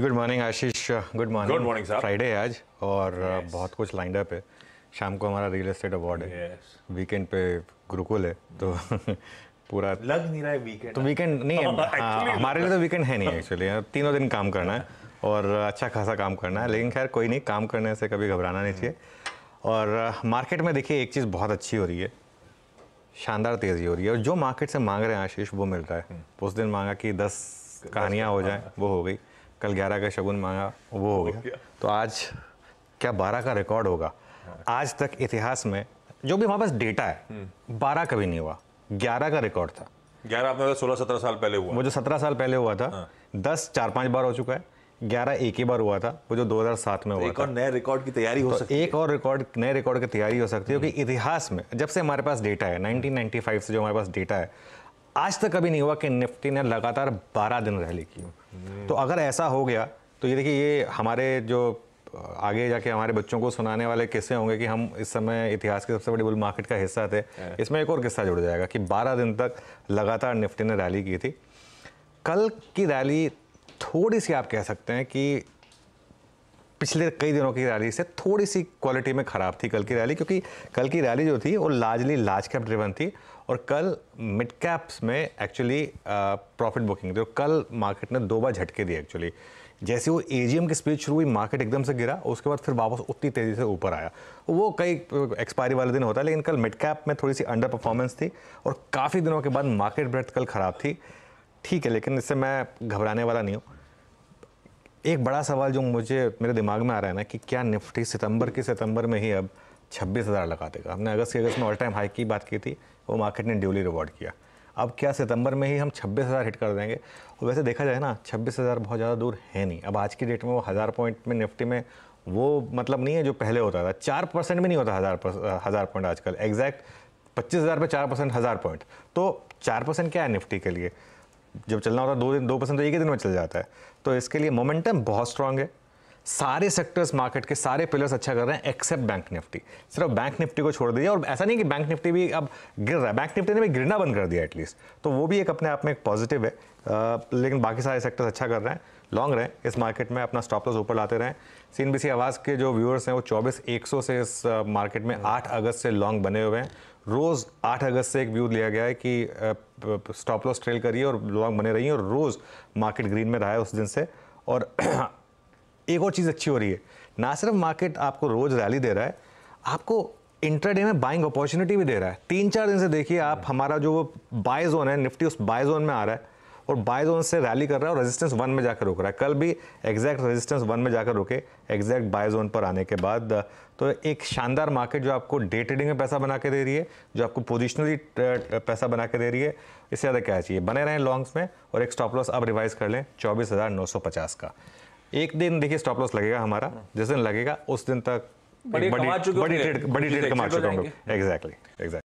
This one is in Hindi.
Good morning Ashish good morning good morning Friday है आज और uh, yes. बहुत कुछ लाइंड अप है शाम को हमारा रियल एस्टेट अवार्ड है yes. वीकेंड पे गुरुकुल है तो पूरा लग नहीं रहा है वीकेंड तो वीकेंड नहीं है हाँ, हमारे लिए तो वीकेंड है नहीं एक्चुअली हाँ, तीनों दिन काम करना है और uh, अच्छा खासा काम करना है लेकिन खैर कोई नहीं काम करने से कभी घबराना नहीं चाहिए हम्म। और मार्केट uh, में देखिए एक चीज़ बहुत अच्छी हो रही है शानदार तेज़ी हो रही है और जो मार्केट से मांग रहे हैं आशीष वो मिल रहा है हम्म। उस दिन मांगा कि दस कहानियाँ हो हाँ, जाएँ वो हो गई कल ग्यारह का शगुन मांगा वो हो गया तो आज क्या बारह का रिकॉर्ड होगा हाँ। आज तक इतिहास में जो भी हमारे पास डेटा है हम्म। बारह कभी नहीं हुआ ग्यारह का रिकॉर्ड था ग्यारह आपने सोलह सत्रह साल पहले हुआ वो जो सत्रह साल पहले हुआ था हाँ। दस चार पांच बार हो चुका है ग्यारह एक ही बार हुआ था वो जो दो हजार सात में तो हुआ एक और नए रिकॉर्ड की तैयारी हो तो सकती एक और रिकॉर्ड नए रिकॉर्ड की तैयारी हो सकती है हम्म। क्योंकि इतिहास में जब से हमारे पास डेटा है नाइनटीन से जो हमारे पास डेटा है आज तक कभी नहीं हुआ कि निफ्टी ने लगातार बारह दिन रैली की तो अगर ऐसा हो गया तो ये देखिए ये हमारे जो आगे जाके हमारे बच्चों को सुनाने वाले किस्से होंगे कि हम इस समय इतिहास के सबसे बड़ी बुल मार्केट का हिस्सा थे हाँ। इसमें एक और किस्सा जुड़ जाएगा कि 12 दिन तक लगातार निफ्टी ने रैली की थी कल की रैली थोड़ी सी आप कह सकते हैं कि पिछले कई दिनों की रैली से थोड़ी सी क्वालिटी में ख़राब थी कल की रैली क्योंकि कल की रैली जो थी वो लार्जली लार्ज कैप ड्रिवन थी और कल मिड कैप्स में एक्चुअली प्रॉफिट बुकिंग थी और कल मार्केट ने दो बार झटके दिए एक्चुअली जैसे वो एम की स्पीच शुरू हुई मार्केट एकदम से गिरा उसके बाद फिर वापस उतनी तेज़ी से ऊपर आया वो कई एक्सपायरी वाले दिन होता है लेकिन कल मिड कैप में थोड़ी सी अंडर परफॉर्मेंस थी और काफ़ी दिनों के बाद मार्केट ब्रेथ कल ख़राब थी ठीक है लेकिन इससे मैं घबराने वाला नहीं हूँ एक बड़ा सवाल जो मुझे मेरे दिमाग में आ रहा है ना कि क्या निफ्टी सितंबर के सितंबर में ही अब छब्बीस हज़ार लगा देगा हमने अगस्त के अगस्त में ऑल टाइम हाई की बात की थी वो मार्केट ने ड्यूली रिवॉर्ड किया अब क्या सितंबर में ही हम छब्बीस हज़ार हिट कर देंगे और वैसे देखा जाए ना छब्बीस हज़ार बहुत ज़्यादा दूर है नहीं अब आज की डेट में वो हज़ार पॉइंट में निफ्टी में वो मतलब नहीं है जो पहले होता था चार परसेंट भी नहीं होता हज़ार हज़ार पॉइंट आजकल एग्जैक्ट पच्चीस हज़ार पर चार परसेंट हज़ार पॉइंट तो चार परसेंट क्या है निफ्टी के लिए जब चलना होता है दो दिन दो परसेंट तो एक ही दिन में चल जाता है तो इसके लिए मोमेंटम बहुत स्ट्रांग है सारे सेक्टर्स मार्केट के सारे पिलर्स अच्छा कर रहे हैं एक्सेप्ट बैंक निफ्टी सिर्फ बैंक निफ्टी को छोड़ दीजिए और ऐसा नहीं कि बैंक निफ्टी भी अब गिर रहा है बैंक निफ्टी ने भी गिरना बंद कर दिया एटलीस्ट तो वो भी एक अपने आप में एक पॉजिटिव है आ, लेकिन बाकी सारे सेक्टर्स अच्छा कर रहे हैं लॉन्ग रहे इस मार्केट में अपना स्टॉप लॉस ऊपर लाते रहें सी एन आवाज़ के जो व्यूअर्स हैं वो चौबीस एक सौ से इस मार्केट में आठ अगस्त से लॉन्ग बने हुए हैं रोज़ आठ अगस्त से एक व्यू लिया गया है कि स्टॉप लॉस ट्रेल करिए और लॉन्ग बने रहिए और रोज़ मार्केट ग्रीन में रहा है उस दिन से और एक और चीज़ अच्छी हो रही है ना सिर्फ मार्केट आपको रोज़ रैली दे रहा है आपको इंटरडे में बाइंग अपॉर्चुनिटी भी दे रहा है तीन चार दिन से देखिए आप हाँ। हमारा जो बाय जोन है निफ्टी उस बाय जोन में आ रहा है और बाय जोन से रैली कर रहा है और रेजिस्टेंस वन में जाकर रुक रहा है कल भी एग्जैक्ट रेजिस्टेंस वन में जाकर रुके एग्जैक्ट बाय जोन पर आने के बाद तो एक शानदार मार्केट जो आपको डे ट्रेडिंग में पैसा बना के दे रही है जो आपको पोजिशनली पैसा बना के दे रही है इससे ज़्यादा क्या चाहिए बने रहें लॉन्ग्स में और एक स्टॉप लॉस अब रिवाइज कर लें चौबीस का एक दिन देखिए स्टॉप लॉस लगेगा हमारा हाँ। जिस दिन लगेगा उस दिन तक बड़ी बड़ी ट्रेड बड़ी ट्रेड कमा चुका हूँ एग्जैक्टली एग्जैक्ट